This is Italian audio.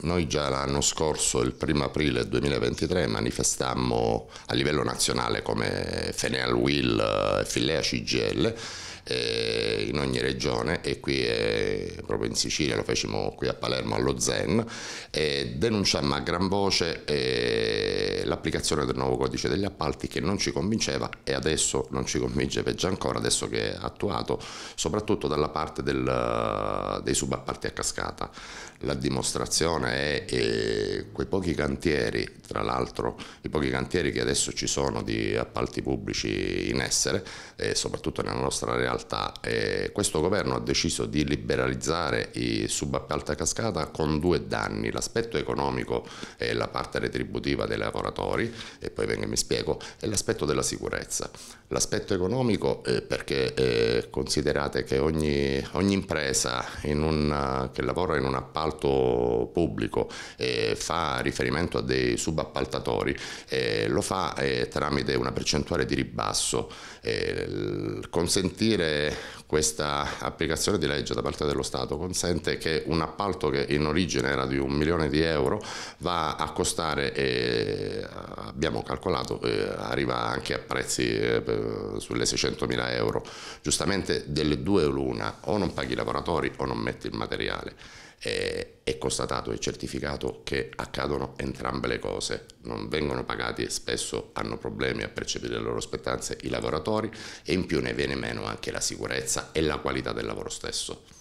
Noi già l'anno scorso, il 1 aprile 2023, manifestammo a livello nazionale come Feneal Will e Filea CGL eh, in ogni regione e qui è, eh, proprio in Sicilia lo facciamo qui a Palermo allo ZEN e denunciammo a gran voce eh, l'applicazione del nuovo codice degli appalti che non ci convinceva e adesso non ci convince peggio ancora adesso che è attuato soprattutto dalla parte del, eh, dei subappalti a cascata la dimostrazione è, è eh, quei pochi cantieri tra l'altro i pochi cantieri che adesso ci sono di appalti pubblici in essere e soprattutto nella nostra realtà e eh, questo governo ha deciso di liberalizzare i subappalti a cascata con due danni l'aspetto economico e la parte retributiva dei lavoratori operatori e poi mi spiego, è l'aspetto della sicurezza. L'aspetto economico eh, perché eh, considerate che ogni, ogni impresa una, che lavora in un appalto pubblico eh, fa riferimento a dei subappaltatori, eh, lo fa eh, tramite una percentuale di ribasso. Eh, consentire questa applicazione di legge da parte dello Stato consente che un appalto che in origine era di un milione di euro va a costare eh, eh, abbiamo calcolato che arriva anche a prezzi eh, sulle 600.000 euro. Giustamente delle due l'una, o non paghi i lavoratori o non metti il materiale. E, è constatato e certificato che accadono entrambe le cose, non vengono pagati e spesso hanno problemi a percepire le loro aspettanze i lavoratori e in più ne viene meno anche la sicurezza e la qualità del lavoro stesso.